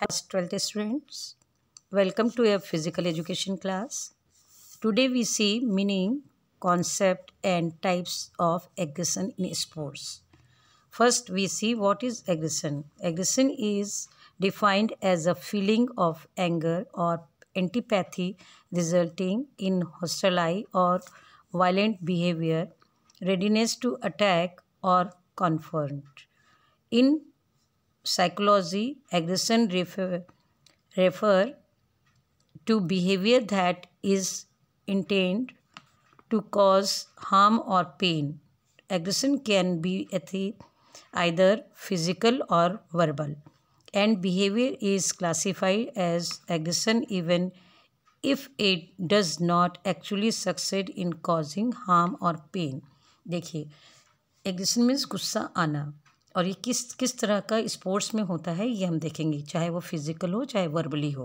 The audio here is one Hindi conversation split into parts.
has 12th students. Welcome to a physical education class. Today we see meaning, concept and types of aggression in sports. First we see what is aggression. Aggression is defined as a feeling of anger or antipathy resulting in hostile or violent behavior, readiness to attack or confront. In psychology, aggression refer, refer to behavior that is intended to cause harm or pain. Aggression can be either physical or verbal, and behavior is classified as aggression even if it does not actually succeed in causing harm or pain. देखिए एग्रेशन मीन्स गुस्सा आना और ये किस किस तरह का स्पोर्ट्स में होता है ये हम देखेंगे चाहे वो फिज़िकल हो चाहे वर्बली हो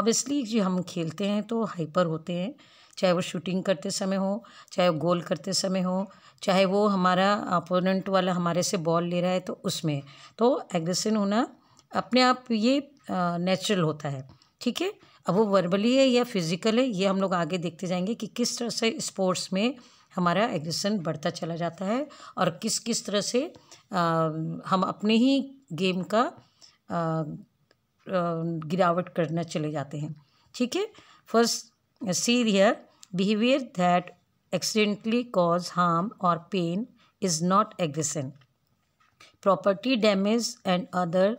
ऑब्वियसली जो हम खेलते हैं तो हाइपर होते हैं चाहे वो शूटिंग करते समय हो चाहे वो गोल करते समय हो चाहे वो हमारा अपोनेंट वाला हमारे से बॉल ले रहा है तो उसमें तो एग्रेसिव होना अपने आप ये नेचुरल होता है ठीक है अब वो वर्बली है या फिज़िकल है ये हम लोग आगे देखते जाएंगे कि किस तरह से स्पोर्ट्स में हमारा एग्रेसन बढ़ता चला जाता है और किस किस तरह से हम अपने ही गेम का गिरावट करना चले जाते हैं ठीक है first see here behaviour that accidentally cause harm or pain is not aggression property damage and other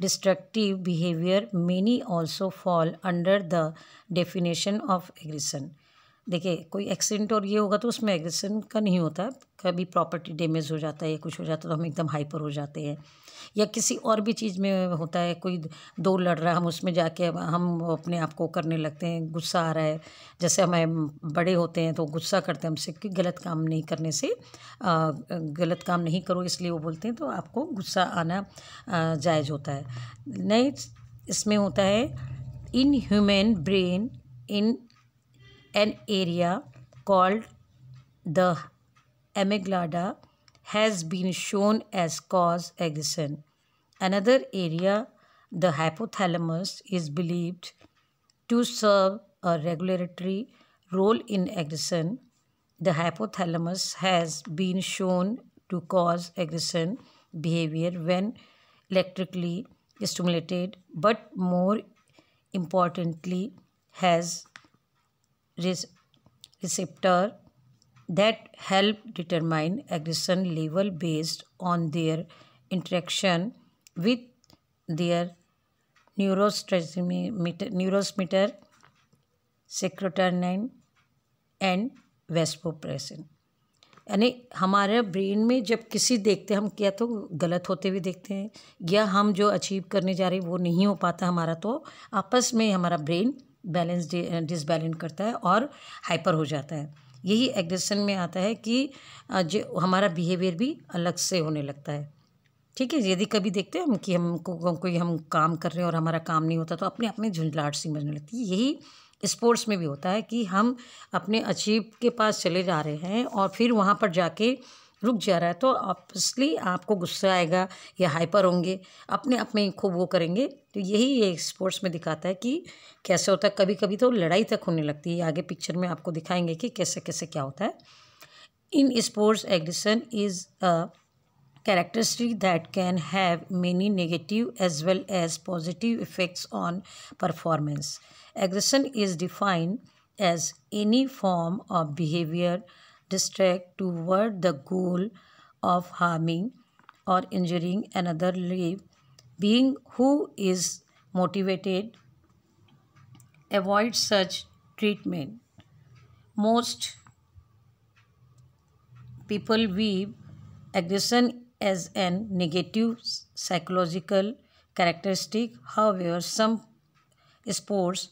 destructive behaviour many also fall under the definition of aggression देखिए कोई एक्सीडेंट और ये होगा तो उसमें एक्सीडेंट का नहीं होता कभी प्रॉपर्टी डैमेज हो जाता है या कुछ हो जाता है तो हम एकदम हाइपर हो जाते हैं या किसी और भी चीज़ में होता है कोई दो लड़ रहा है हम उसमें जाके हम अपने आप को करने लगते हैं गुस्सा आ रहा है जैसे हमें बड़े होते हैं तो गुस्सा करते हैं हमसे कि गलत काम नहीं करने से आ, गलत काम नहीं करो इसलिए वो बोलते हैं तो आपको गुस्सा आना जायज़ होता है नहीं इसमें होता है in human brain in an area called the amygdala has been shown as cause aggression. Another area, the hypothalamus, is believed to serve a regulatory role in aggression. The hypothalamus has been shown to cause aggression behavior when electrically stimulated, but more importantly, has receptor that help determine aggression level based on their interaction with their neurotransmitter, neurotransmitter serotonin and vasopressin यानी हमारे ब्रेन में जब किसी देखते हम क्या तो गलत होते हुए देखते हैं या हम जो अचीव करने जा रहे हैं वो नहीं हो पाता हमारा तो आपस में हमारा ब्रेन बैलेंस डिसबैलेंस करता है और हाइपर हो जाता है यही एग्रेशन में आता है कि जो हमारा बिहेवियर भी अलग से होने लगता है ठीक है यदि कभी देखते हैं हम कि हमको कोई हम काम कर रहे हैं और हमारा काम नहीं होता तो अपने आप में झुंझलाहट सी मजने लगती है यही स्पोर्ट्स में भी होता है कि हम अपने अचीव के पास चले जा रहे हैं और फिर वहाँ पर जाके रुक जा रहा है तो ऑब्वियसली आपको गुस्सा आएगा या हाइपर होंगे अपने आप में खूब वो करेंगे तो यही ये स्पोर्ट्स में दिखाता है कि कैसे होता है कभी कभी तो लड़ाई तक होने लगती है आगे पिक्चर में आपको दिखाएंगे कि कैसे कैसे क्या होता है in sports aggression is a characteristic that can have many negative as well as positive effects on performance aggression is defined as any form of behaviour distract toward the goal of harming or injuring another life. Being who is motivated avoids such treatment. Most people view aggression as an negative psychological characteristic. However, some sports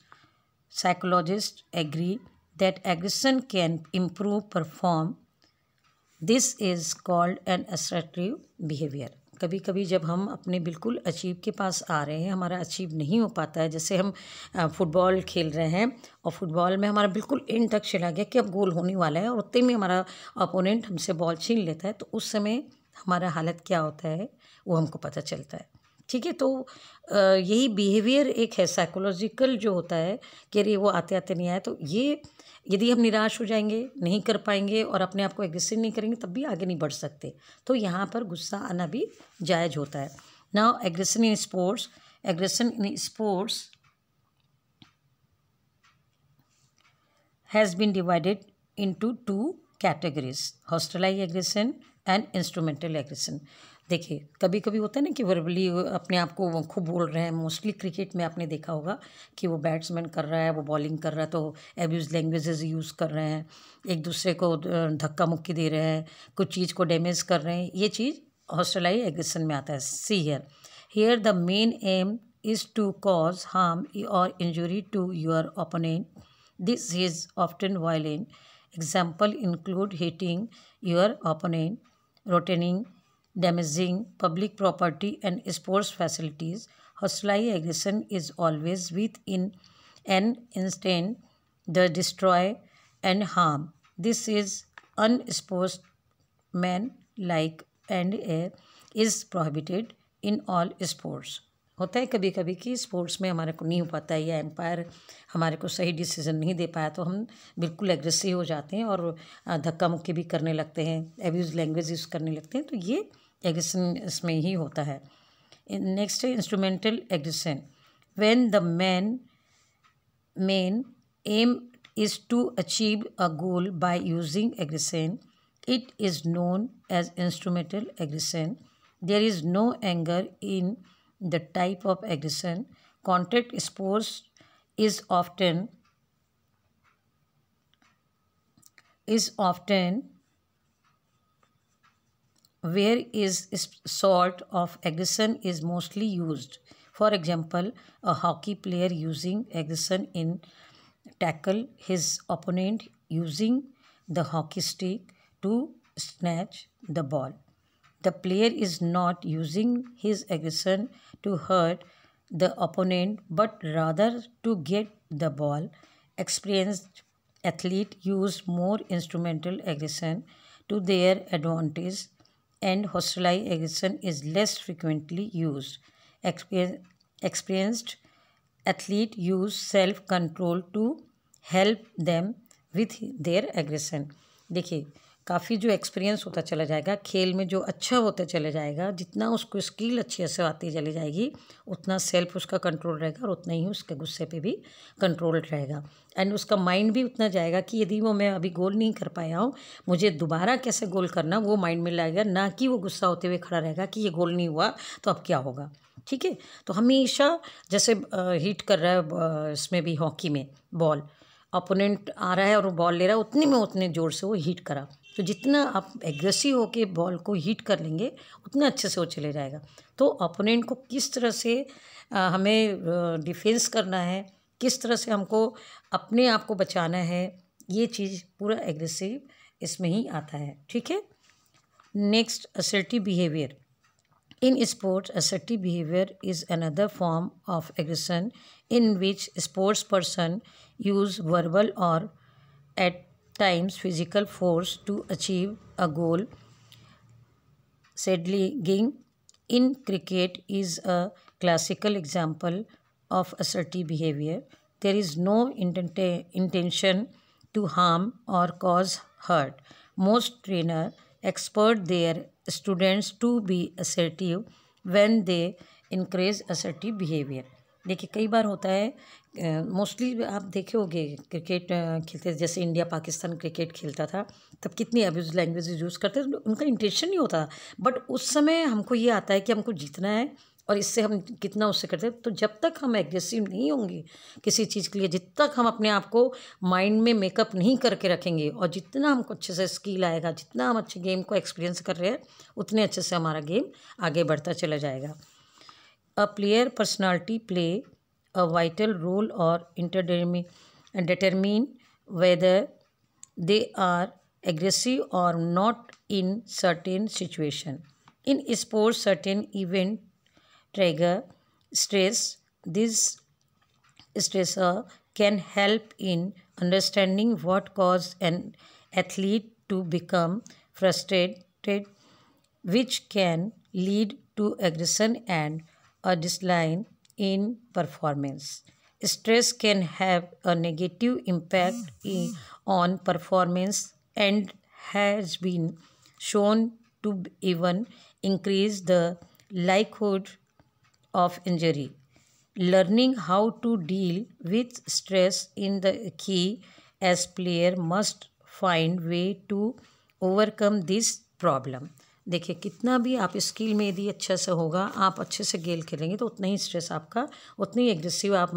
psychologists agree that aggression can improve perform this is called an assertive behaviour कभी कभी जब हम अपने बिल्कुल अचीव के पास आ रहे हैं हमारा अचीव नहीं हो पाता है जैसे हम फुटबॉल खेल रहे हैं और फुटबॉल में हमारा बिल्कुल एंड तक चला गया कि अब गोल होने वाला है और उतने में हमारा अपोनेंट हमसे बॉल छीन लेता है तो उस समय हमारा हालत क्या होता है वो हमको पता चलता है ठीक है तो यही बिहेवियर एक है साइकोलॉजिकल जो होता है कि अरे वो आते आते नहीं आए तो ये यदि हम निराश हो जाएंगे नहीं कर पाएंगे और अपने आप को एग्रेसिव नहीं करेंगे तब भी आगे नहीं बढ़ सकते तो यहाँ पर गुस्सा आना भी जायज़ होता है ना aggression in sports aggression in sports has been divided into two categories hostile aggression and instrumental aggression देखिए कभी कभी होता है ना कि वर्बली अपने आप को खूब बोल रहे हैं मोस्टली क्रिकेट में आपने देखा होगा कि वो बैट्समैन कर रहा है वो बॉलिंग कर रहा है तो एब्यूज लैंग्वेजेस यूज़ कर रहे हैं एक दूसरे को धक्का मुक्की दे रहे हैं कुछ चीज़ को डैमेज कर रहे हैं ये चीज़ हॉस्टलाइज एग्रेशन में आता है see here here the main aim is to cause harm or injury to your opponent this is often violent example include hitting your opponent threatening damaging public property and sports facilities. Hostile aggression is always within an instant the destroy and harm. This is unsportsmanlike and a, is prohibited in all sports. होता है कभी कभी कि स्पोर्ट्स में हमारे को नहीं हो पाता या एम्पायर हमारे को सही डिसीज़न नहीं दे पाया तो हम बिल्कुल एग्रेसिव हो जाते हैं और धक्का मुक्की भी करने लगते हैं एब्यूज लैंग्वेज यूज़ करने लगते हैं तो ये एग्रेसन इसमें ही होता है next is instrumental aggression when the man main aim is to achieve a goal by using aggression it is known as instrumental aggression there is no anger in the type of aggression, contact sports is often is often where is sort of aggression is mostly used. For example, a hockey player using aggression in tackle his opponent using the hockey stick to snatch the ball. The player is not using his aggression to hurt the opponent but rather to get the ball. Experienced athletes use more instrumental aggression to their advantage and hostile aggression is less frequently used. experienced athletes use self-control to help them with their aggression. देखिए काफ़ी जो एक्सपीरियंस होता चला जाएगा खेल में जो अच्छा होता चला जाएगा जितना उसको स्किल अच्छे से आती चली जाएगी उतना सेल्फ उसका कंट्रोल रहेगा और उतना ही उसके गुस्से पे भी कंट्रोल रहेगा एंड उसका माइंड भी उतना जाएगा कि यदि वो मैं अभी गोल नहीं कर पाया हूँ मुझे दोबारा कैसे गोल करना वो माइंड में लाएगा ना कि वो गुस्सा होते हुए खड़ा रहेगा कि ये गोल नहीं हुआ तो अब क्या होगा ठीक है तो हमेशा जैसे हीट कर रहा है इसमें भी हॉकी में बॉल अपोनेंट आ रहा है और वो बॉल ले रहा है उतने में उतने ज़ोर से वो हीट करा तो जितना आप एग्रेसिव होकर बॉल को हीट कर लेंगे उतना अच्छे से वो चले जाएगा तो अपोनेंट को किस तरह से हमें डिफेंस करना है किस तरह से हमको अपने आप को बचाना है ये चीज़ पूरा एग्रेसिव इसमें ही आता है ठीक है next assertive behaviour in sports assertive behaviour is another form of aggression in which sports person use verbal or at times physical force to achieve a goal. Saddling in cricket is a classical example of assertive behavior. There is no intention to harm or cause hurt. Most trainer expert their students to be assertive when they increase assertive behavior. देखिए कई बार होता है मोस्टली आप देखे होंगे क्रिकेट खेलते जैसे इंडिया पाकिस्तान क्रिकेट खेलता था तब कितनी अब्यूज लैंग्वेज यूज़ करते थे उनका इंटेंशन नहीं होता बट उस समय हमको ये आता है कि हमको जीतना है और इससे हम कितना उससे करते हैं तो जब तक हम एग्रेसिव नहीं होंगे किसी चीज़ के लिए जब तक हम अपने आप को माइंड में मेकअप नहीं करके रखेंगे और जितना हमको अच्छे से स्किल आएगा जितना हम अच्छे गेम को एक्सपीरियंस कर रहे हैं उतने अच्छे से हमारा गेम आगे बढ़ता चला जाएगा A player personality play a vital role or determine whether they are aggressive or not in certain situation. In sports, certain event trigger stress. This stressor can help in understanding what caused an athlete to become frustrated, which can lead to aggression and a decline in performance. Stress can have a negative impact in, on performance and has been shown to even increase the likelihood of injury. Learning how to deal with stress in the key as player must find way to overcome this problem. देखिए कितना भी आप स्किल में यदि अच्छे से होगा आप अच्छे से गेल खेलेंगे तो उतना ही स्ट्रेस आपका उतनी एग्रेसिव आप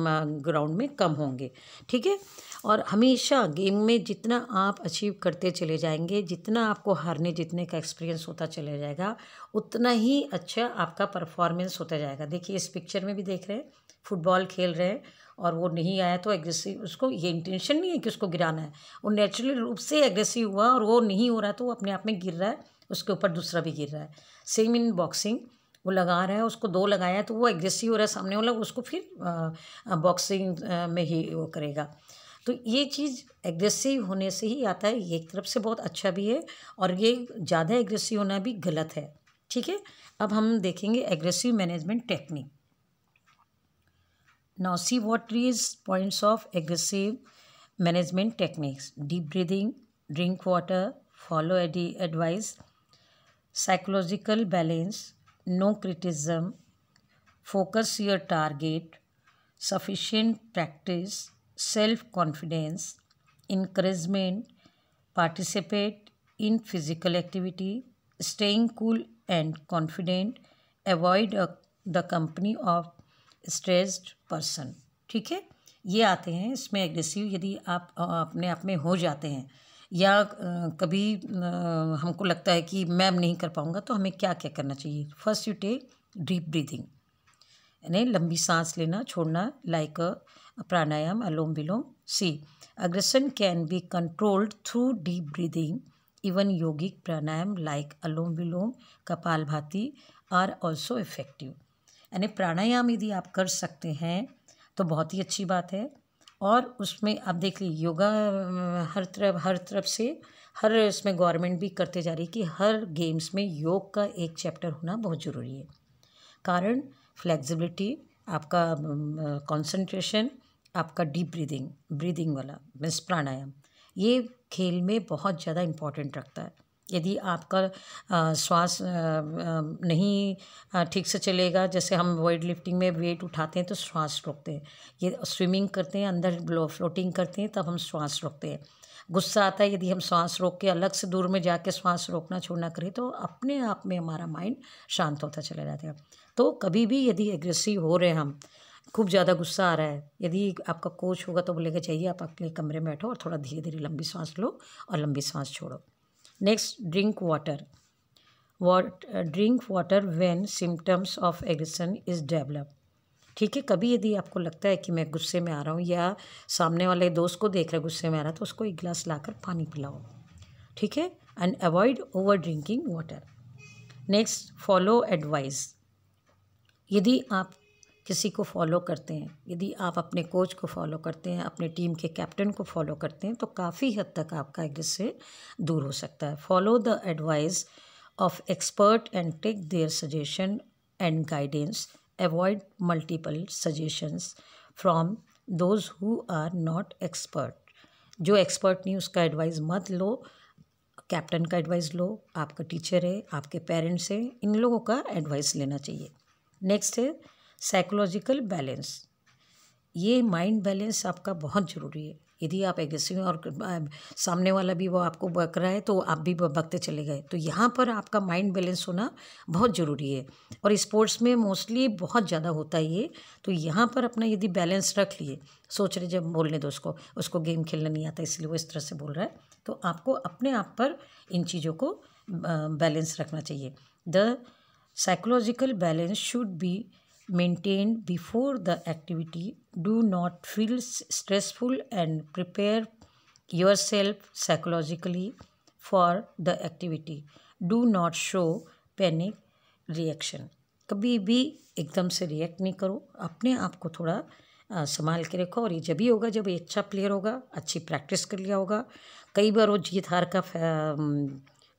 ग्राउंड में कम होंगे ठीक है और हमेशा गेम में जितना आप अचीव करते चले जाएंगे जितना आपको हारने जीतने का एक्सपीरियंस होता चले जाएगा उतना ही अच्छा आपका परफॉर्मेंस होता जाएगा देखिए इस पिक्चर में भी देख रहे हैं फुटबॉल खेल रहे हैं और वो नहीं आया तो एग्रेसिव उसको ये इंटेंशन नहीं है कि उसको गिराना है वो नेचुरल रूप से एग्रेसिव हुआ और वो नहीं हो रहा तो वो अपने आप में गिर रहा है उसके ऊपर दूसरा भी गिर रहा है सेम इन बॉक्सिंग वो लगा रहा है उसको दो लगाया तो वो एग्रेसिव हो रहा है सामने वाला उसको फिर बॉक्सिंग में ही वो करेगा तो ये चीज़ एग्रेसिव होने से ही आता है ये एक तरफ से बहुत अच्छा भी है और ये ज़्यादा एग्रेसिव होना भी गलत है ठीक है अब हम देखेंगे aggressive management technique now see what is points of aggressive management techniques deep breathing drink water follow एडी advice, psychological balance no criticism focus your target sufficient practice self confidence increasement participate in physical activity staying cool and confident avoid the company of stressed person ठीक है ये आते हैं इसमें एग्रेसिव यदि आप अपने आप में हो जाते हैं या कभी हमको लगता है कि मैं नहीं कर पाऊँगा तो हमें क्या क्या करना चाहिए first you take deep breathing यानी लंबी सांस लेना छोड़ना like pranayama anulom vilom see aggression can be controlled through deep breathing even yogic pranayama like anulom vilom kapal bhati are also effective यानी प्राणायाम यदि आप कर सकते हैं तो बहुत ही अच्छी बात है और उसमें आप देख लीजिए योगा हर तरफ हर तरफ से हर इसमें गवर्नमेंट भी करते जा रही है कि हर गेम्स में योग का एक चैप्टर होना बहुत ज़रूरी है कारण फ्लेक्सिबिलिटी आपका कंसंट्रेशन आपका डीप ब्रीदिंग ब्रीदिंग वाला मीन्स प्राणायाम ये खेल में बहुत ज़्यादा इम्पोर्टेंट रखता है यदि आपका श्वास नहीं ठीक से चलेगा जैसे हम वेट लिफ्टिंग में वेट उठाते हैं तो श्वास रोकते हैं ये स्विमिंग करते हैं अंदर फ्लोटिंग करते हैं तब हम श्वास रोकते हैं गुस्सा आता है यदि हम श्वास रोक के अलग से दूर में जाके श्वास रोकना छोड़ना करें तो अपने आप में हमारा माइंड शांत होता चला जाता है तो कभी भी यदि एग्रेसिव हो रहे हैं हम खूब ज़्यादा गुस्सा आ रहा है यदि आपका कोच होगा तो बोलेगा चाहिए आप अपने कमरे में बैठो और थोड़ा धीरे धीरे लंबी सांस लो और लंबी सांस छोड़ो next drink water what drink water when symptoms of of is develop ठीक है कभी यदि आपको लगता है कि मैं गुस्से में आ रहा हूँ या सामने वाले दोस्त को देख रहे गुस्से में आ रहा है तो उसको एक गिलास लाकर पानी पिलाओ ठीक है and avoid over drinking water next follow advice यदि आप किसी को फॉलो करते हैं यदि आप अपने कोच को फॉलो करते हैं अपने टीम के कैप्टन को फॉलो करते हैं तो काफ़ी हद तक आपका इससे दूर हो सकता है follow the advice of expert and take their suggestion and guidance avoid multiple suggestions from those who are not expert जो एक्सपर्ट नहीं उसका एडवाइस मत लो कैप्टन का एडवाइस लो आपका टीचर है आपके पेरेंट्स हैं इन लोगों का एडवाइस लेना चाहिए नेक्स्ट है साइकोलॉजिकल बैलेंस ये माइंड बैलेंस आपका बहुत ज़रूरी है यदि आप एग्रेसिव और सामने वाला भी वो आपको बक रहा है तो आप भी बकते चले गए तो यहाँ पर आपका माइंड बैलेंस होना बहुत ज़रूरी है और स्पोर्ट्स में मोस्टली बहुत ज़्यादा होता है ये तो यहाँ पर अपना यदि बैलेंस रख लिए सोच रहे जब बोलने दो उसको उसको गेम खेलना नहीं आता इसलिए वो इस तरह से बोल रहा है तो आपको अपने आप पर इन चीज़ों को बैलेंस रखना चाहिए the psychological balance should be maintained before the activity. Do not feel stressful and prepare yourself psychologically for the activity. Do not show panic reaction. कभी भी एकदम से रिएक्ट नहीं करो अपने आप को थोड़ा संभाल के रखो और ये जब ही होगा जब ये अच्छा प्लेयर होगा अच्छी प्रैक्टिस कर लिया होगा कई बार वो जीत हार का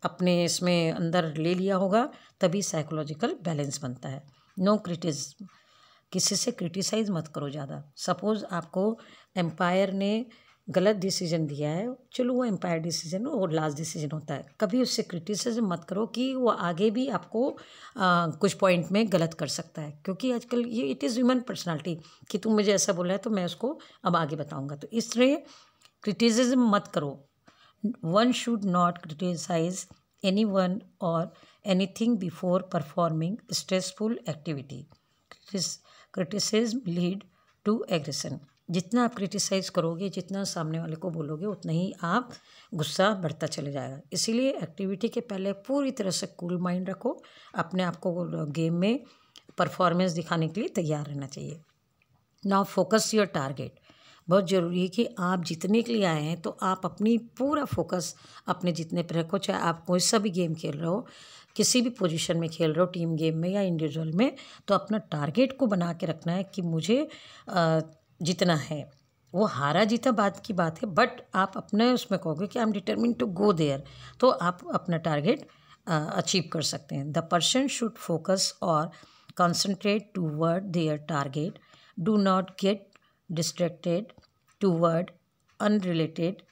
अपने इसमें अंदर ले लिया होगा तभी साइकोलॉजिकल बैलेंस बनता है नो क्रिटिस किसी से क्रिटिसाइज़ मत करो ज़्यादा सपोज़ आपको एम्पायर ने गलत डिसीजन दिया है चलो वो एम्पायर डिसीजन वो लास्ट डिसीजन होता है कभी उससे क्रिटिसिज्म मत करो कि वो आगे भी आपको आ, कुछ पॉइंट में गलत कर सकता है क्योंकि आजकल ये इट इज़ ह्यूमन पर्सनालिटी कि तुम मुझे ऐसा बोला है तो मैं उसको अब आगे बताऊंगा तो इसलिए क्रिटिसिज्म मत करो one should not criticise anyone और anything before performing stressful activity. Criticism lead to aggression. जितना आप क्रिटिसाइज करोगे जितना सामने वाले को बोलोगे उतना ही आप गुस्सा बढ़ता चले जाएगा इसीलिए एक्टिविटी के पहले पूरी तरह से कूल माइंड रखो अपने आप को गेम में परफॉर्मेंस दिखाने के लिए तैयार रहना चाहिए नाउ फोकस योर टारगेट बहुत ज़रूरी है कि आप जीतने के लिए आए हैं तो आप अपनी पूरा फोकस अपने जीतने पर रखो चाहे आप कोई सा भी गेम खेल रहे हो किसी भी पोजीशन में खेल रहे हो टीम गेम में या इंडिविजुअल में तो अपना टारगेट को बना के रखना है कि मुझे जितना है वो हारा जीता बात की बात है बट आप अपने उसमें कहोगे कि I am determine to go there तो आप अपना टारगेट अचीव कर सकते हैं द पर्सन शुड फोकस और concentrate towards their target do not get distracted towards unrelated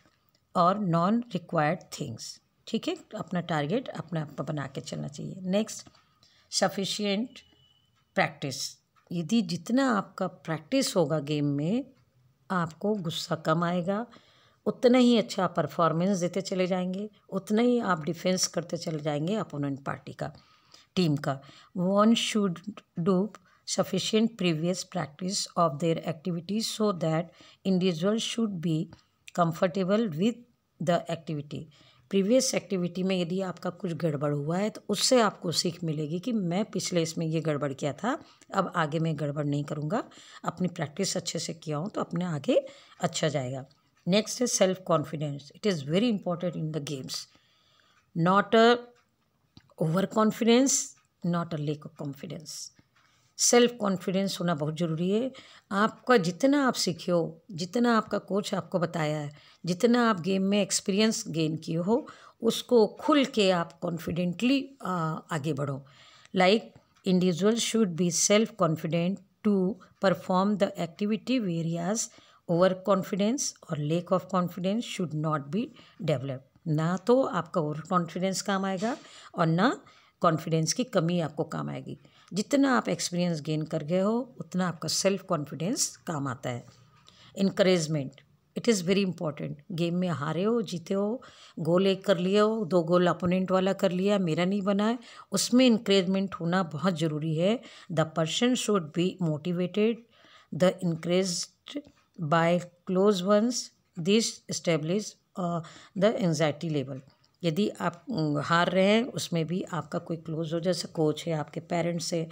और नॉन रिक्वायर्ड थिंग्स ठीक है अपना टारगेट अपना बना के चलना चाहिए नेक्स्ट सफिशियंट प्रैक्टिस यदि जितना आपका प्रैक्टिस होगा गेम में आपको गुस्सा कम आएगा उतना ही अच्छा परफॉर्मेंस देते चले जाएंगे उतना ही आप डिफेंस करते चले जाएंगे अपोनेंट पार्टी का टीम का one should do sufficient previous practice of their activities so that individual should be comfortable with the activity previous activity में यदि आपका कुछ गड़बड़ हुआ है तो उससे आपको सीख मिलेगी कि मैं पिछले इसमें ये गड़बड़ किया था अब आगे मैं गड़बड़ नहीं करूँगा अपनी प्रैक्टिस अच्छे से किया हूँ तो अपने आगे अच्छा जाएगा नेक्स्ट है self confidence it is very important in the games not a over confidence not a lack of confidence self confidence होना बहुत ज़रूरी है आपका जितना आप सीखे हो जितना आपका कोच आपको बताया है जितना आप गेम में एक्सपीरियंस गेन किए हो उसको खुल के आप कॉन्फिडेंटली आगे बढ़ो like individual should be self confident to perform the activity whereas over confidence और lack of confidence should not be develop ना तो आपका ओवर कॉन्फिडेंस काम आएगा और ना कॉन्फिडेंस की कमी आपको काम आएगी जितना आप एक्सपीरियंस गेन कर गए हो उतना आपका सेल्फ कॉन्फिडेंस काम आता है encouragement it is very important game में हारे हो जीते हो गोल एक कर लिए हो दो गोल अपोनेंट वाला कर लिया मेरा नहीं बना है उसमें इंक्रेजमेंट होना बहुत ज़रूरी है the person should be motivated the encourage by close ones this establish the anxiety level यदि आप हार रहे हैं उसमें भी आपका कोई क्लोज हो जैसे कोच है आपके पेरेंट्स है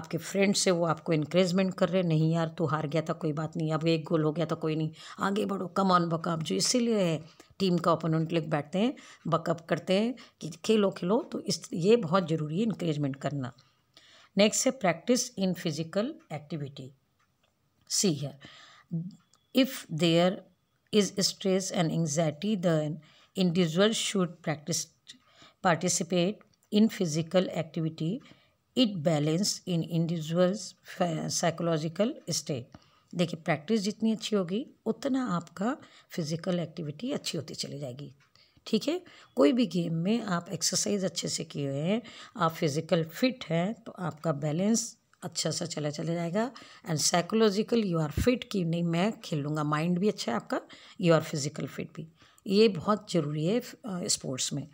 आपके फ्रेंड्स है वो आपको इंकरेजमेंट कर रहे हैं नहीं यार तू हार गया था कोई बात नहीं अब एक गोल हो गया था कोई नहीं आगे बढ़ो कम ऑन बकअप जो इसीलिए है टीम का ओपोनेंट लिख बैठते हैं बकअप करते हैं कि खेलो खेलो तो इस ये बहुत ज़रूरी है इंक्रेजमेंट करना नेक्स्ट है प्रैक्टिस इन फिजिकल एक्टिविटी सी है if there is stress and anxiety then individual should practice participate in physical activity it balance in individual's psychological state देखिए प्रैक्टिस जितनी अच्छी होगी उतना आपका फिजिकल एक्टिविटी अच्छी होती चली जाएगी ठीक है कोई भी गेम में आप एक्सरसाइज अच्छे से किए हुए हैं आप फिजिकल फिट हैं तो आपका बैलेंस अच्छा सा चला चला जाएगा and psychological you are fit कि नहीं मैं खेलूँगा माइंड भी अच्छा है आपका यू आर फिजिकल फिट भी ये बहुत ज़रूरी है स्पोर्ट्स में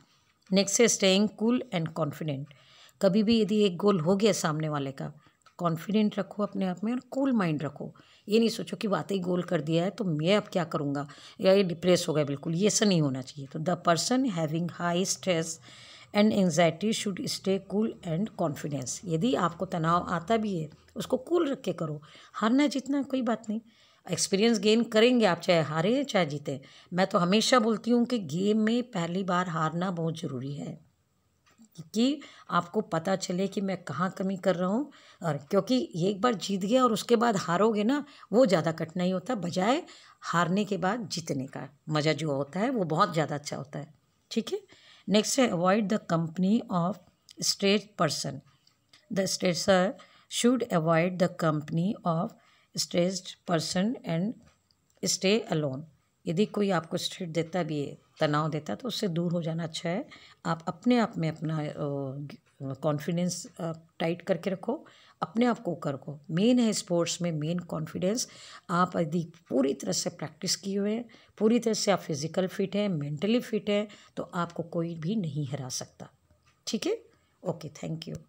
नेक्स्ट है स्टेइंग कूल एंड कॉन्फिडेंट कभी भी यदि एक गोल हो गया सामने वाले का कॉन्फिडेंट रखो अपने आप में और कूल माइंड रखो ये नहीं सोचो कि ही गोल कर दिया है तो मैं अब क्या करूँगा या ये डिप्रेस हो गया बिल्कुल ये ऐसा नहीं होना चाहिए तो the person having high stress and anxiety should stay cool and confidence यदि आपको तनाव आता भी है उसको कूल रख के करो हारना जीतना कोई बात नहीं एक्सपीरियंस गेन करेंगे आप चाहे हारें चाहे जीतें मैं तो हमेशा बोलती हूँ कि गेम में पहली बार हारना बहुत ज़रूरी है कि आपको पता चले कि मैं कहाँ कमी कर रहा हूँ और क्योंकि एक बार जीत गया और उसके बाद हारोगे ना वो ज़्यादा कठिनाई होता है बजाय हारने के बाद जीतने का मज़ा जो होता है वो बहुत ज़्यादा अच्छा होता है ठीक है नेक्स्ट है avoid the company of stressed person the sir should avoid the company of stressed person and stay alone यदि कोई आपको स्ट्रेट देता भी है तनाव देता है तो उससे दूर हो जाना अच्छा है आप अपने आप में अपना कॉन्फिडेंस टाइट करके रखो अपने आप को कर को मेन है स्पोर्ट्स में मेन कॉन्फिडेंस आप यदि पूरी तरह से प्रैक्टिस किए हुए हैं पूरी तरह से आप फिज़िकल फिट हैं मेंटली फिट हैं तो आपको कोई भी नहीं हरा सकता ठीक है ओके थैंक यू